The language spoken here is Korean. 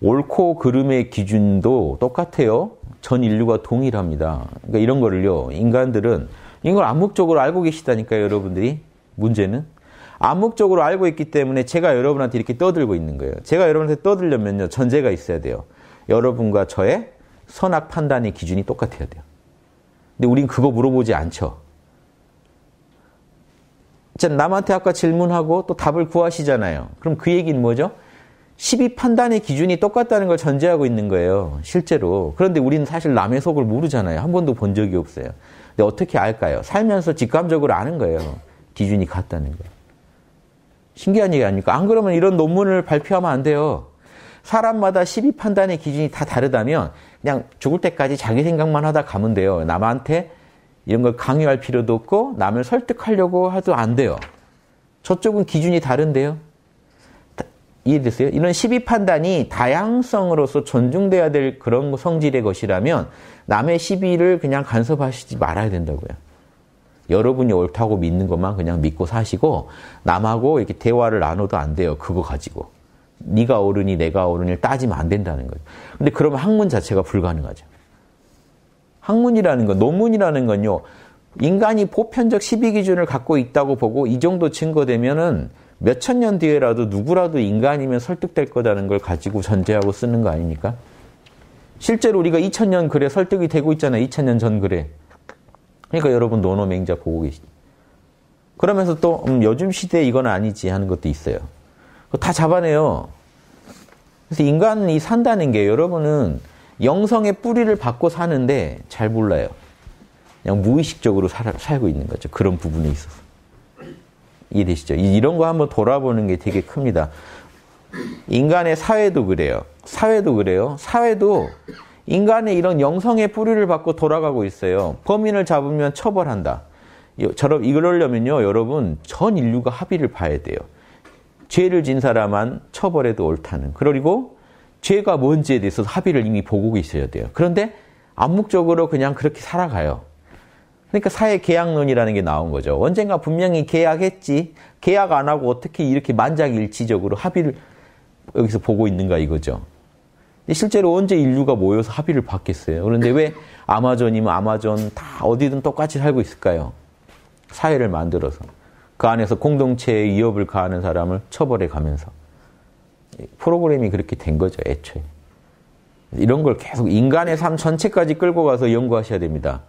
옳고 그름의 기준도 똑같아요. 전 인류가 동일합니다. 그러니까 이런 거를요, 인간들은 이걸 암묵적으로 알고 계시다니까요, 여러분들이. 문제는. 암묵적으로 알고 있기 때문에 제가 여러분한테 이렇게 떠들고 있는 거예요. 제가 여러분한테 떠들려면요, 전제가 있어야 돼요. 여러분과 저의 선악 판단의 기준이 똑같아야 돼요. 근데 우린 그거 물어보지 않죠. 남한테 아까 질문하고 또 답을 구하시잖아요. 그럼 그 얘기는 뭐죠? 시비 판단의 기준이 똑같다는 걸 전제하고 있는 거예요. 실제로. 그런데 우리는 사실 남의 속을 모르잖아요. 한 번도 본 적이 없어요. 근데 어떻게 알까요? 살면서 직감적으로 아는 거예요. 기준이 같다는 거. 신기한 얘기 아닙니까? 안 그러면 이런 논문을 발표하면 안 돼요. 사람마다 시비 판단의 기준이 다 다르다면 그냥 죽을 때까지 자기 생각만 하다 가면 돼요. 남한테 이런 걸 강요할 필요도 없고 남을 설득하려고 하도 안 돼요. 저쪽은 기준이 다른데요. 이해됐어요? 이런 시비 판단이 다양성으로서 존중돼야 될 그런 성질의 것이라면 남의 시비를 그냥 간섭하시지 말아야 된다고요. 여러분이 옳다고 믿는 것만 그냥 믿고 사시고 남하고 이렇게 대화를 나눠도 안 돼요. 그거 가지고. 네가 옳으니 내가 옳으니 따지면 안 된다는 거죠. 근데 그러면 학문 자체가 불가능하죠. 학문이라는 건 논문이라는 건요. 인간이 보편적 시비 기준을 갖고 있다고 보고 이 정도 증거되면은 몇천년 뒤에라도 누구라도 인간이면 설득될 거라는 걸 가지고 전제하고 쓰는 거 아닙니까? 실제로 우리가 2000년 글에 설득이 되고 있잖아요. 2000년 전 글에. 그러니까 여러분 논어 맹자 보고 계시죠. 그러면서 또 음, 요즘 시대에 이건 아니지 하는 것도 있어요. 다 잡아내요. 그래서 인간이 산다는 게 여러분은 영성의 뿌리를 받고 사는데 잘 몰라요. 그냥 무의식적으로 살, 살고 있는 거죠. 그런 부분에 있어서. 이해되시죠? 이런 거 한번 돌아보는 게 되게 큽니다. 인간의 사회도 그래요. 사회도 그래요. 사회도 인간의 이런 영성의 뿌리를 받고 돌아가고 있어요. 범인을 잡으면 처벌한다. 저런 이걸하려면요, 여러분 전 인류가 합의를 봐야 돼요. 죄를 진 사람만 처벌해도 옳다는. 그리고 죄가 뭔지에 대해서 합의를 이미 보고 있어야 돼요. 그런데 암묵적으로 그냥 그렇게 살아가요. 그러니까 사회 계약론이라는 게 나온 거죠. 언젠가 분명히 계약했지. 계약 안 하고 어떻게 이렇게 만장일치적으로 합의를 여기서 보고 있는가 이거죠. 실제로 언제 인류가 모여서 합의를 받겠어요. 그런데 왜 아마존이면 아마존 다 어디든 똑같이 살고 있을까요? 사회를 만들어서 그 안에서 공동체의 위협을 가하는 사람을 처벌해 가면서 프로그램이 그렇게 된 거죠. 애초에 이런 걸 계속 인간의 삶 전체까지 끌고 가서 연구하셔야 됩니다.